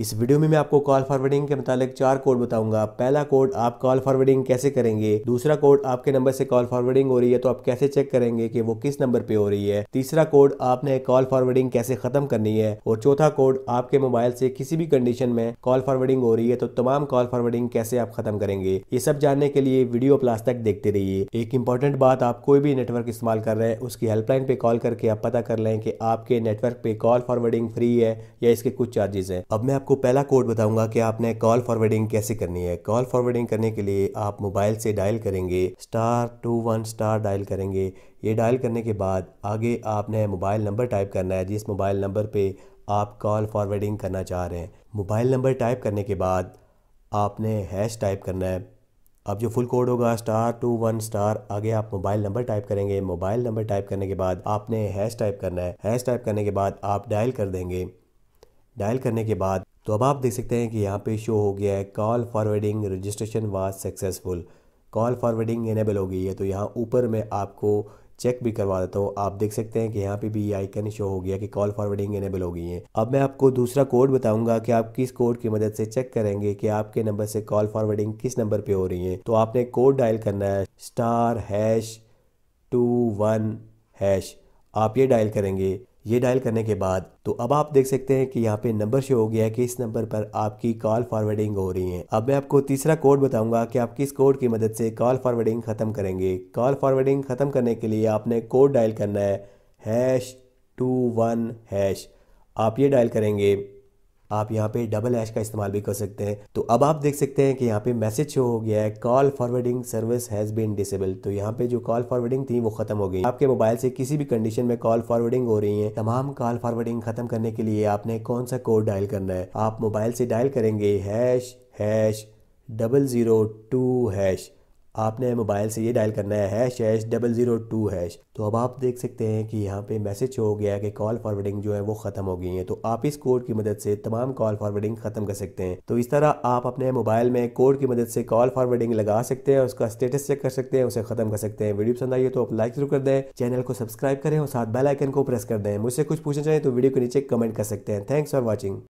इस वीडियो में मैं आपको कॉल फॉरवर्डिंग के मुताबिक चार कोड बताऊंगा पहला कोड आप कॉल फॉरवर्डिंग कैसे करेंगे दूसरा कोड आपके नंबर से कॉल फॉरवर्डिंग हो रही है तो आप कैसे चेक करेंगे कि वो किस नंबर पे हो रही है तीसरा कोड आपने कॉल फॉरवर्डिंग कैसे खत्म करनी है और चौथा कोड आपके मोबाइल से किसी भी कंडीशन में कॉल फॉरवर्डिंग हो रही है तो तमाम कॉल फॉरवर्डिंग कैसे आप खत्म करेंगे ये सब जानने के लिए वीडियो प्लास तक देखते रहिए एक इंपॉर्टेंट बात आप कोई भी नेटवर्क इस्तेमाल कर रहे हैं उसकी हेल्पलाइन पे कॉल करके आप पता कर लें कि आपके नेटवर्क पे कॉल फॉरवर्डिंग फ्री है या इसके कुछ चार्जेस है अब मैं आपको पहला कोड बताऊंगा कि आपने कॉल फॉरवर्डिंग कैसे करनी है कॉल फॉरवर्डिंग करने के लिए आप मोबाइल से डायल करेंगे star two one star dial करेंगे ये डायल करने के बाद आगे आपने मोबाइल नंबर टाइप करना है जिस मोबाइल नंबर पे आप कॉल फॉरवर्डिंग करना चाह रहे हैं मोबाइल नंबर टाइप करने के बाद आपने हैश टाइप करना है अब जो फुल कोड होगा स्टार टू वन स्टार आगे आप मोबाइल नंबर टाइप करेंगे मोबाइल नंबर टाइप करने के बाद आपने हैश टाइप करना है हैश टाइप करने के बाद आप डायल कर देंगे डायल करने के बाद तो अब आप देख सकते हैं कि यहाँ पे शो हो गया है call forwarding registration was successful call forwarding enable हो गई है तो यहाँ ऊपर मैं आपको चेक भी करवा देता हूँ आप देख सकते हैं कि यहाँ पे भी ये आइकन शो हो गया कि कॉल फॉरवर्डिंग इनेबल हो गई है अब मैं आपको दूसरा कोड बताऊंगा कि आप किस कोड की मदद से चेक करेंगे कि आपके नंबर से कॉल फॉरवर्डिंग किस नंबर पे हो रही है तो आपने कोड डायल करना है star hash two one hash आप ये डायल करेंगे ये डायल करने के बाद तो अब आप देख सकते हैं कि यहाँ पे नंबर शो हो गया है कि इस नंबर पर आपकी कॉल फॉरवर्डिंग हो रही है अब मैं आपको तीसरा कोड बताऊंगा कि आप किस कोड की मदद से कॉल फॉरवर्डिंग खत्म करेंगे कॉल फॉरवर्डिंग खत्म करने के लिए आपने कोड डायल करना है हैश टू वन हैश आप ये डायल करेंगे आप यहाँ पे डबल हैश का इस्तेमाल भी कर सकते हैं तो अब आप देख सकते हैं कि यहाँ पे मैसेज शो हो गया है call forwarding service has been disable तो यहाँ पे जो कॉल फॉरवर्डिंग थी वो खत्म हो गई आपके मोबाइल से किसी भी कंडीशन में कॉल फॉरवर्डिंग हो रही है तमाम कॉल फॉरवर्डिंग खत्म करने के लिए आपने कौन सा कोड डायल करना है आप मोबाइल से डायल करेंगे hash hash double zero two hash आपने मोबाइल से ये डायल करना है hash hash double zero two hash तो अब आप देख सकते हैं कि यहाँ पे मैसेज हो गया है कि कॉल फॉरवर्डिंग जो है वो ख़त्म हो गई है तो आप इस कोड की मदद से तमाम कॉल फॉरवर्डिंग ख़त्म कर सकते हैं तो इस तरह आप अपने मोबाइल में कोड की मदद से कॉल फॉरवर्डिंग लगा सकते हैं उसका स्टेटस चेक कर सकते हैं उसे ख़त्म कर सकते हैं वीडियो पसंद आई है तो आप लाइक जरूर कर दें चैनल को सब्सक्राइब करें और साथ बेलाइकन को प्रेस कर दें मुझसे कुछ पूछना चाहें तो वीडियो के नीचे कमेंट कर सकते हैं थैंक्स फॉर वॉचिंग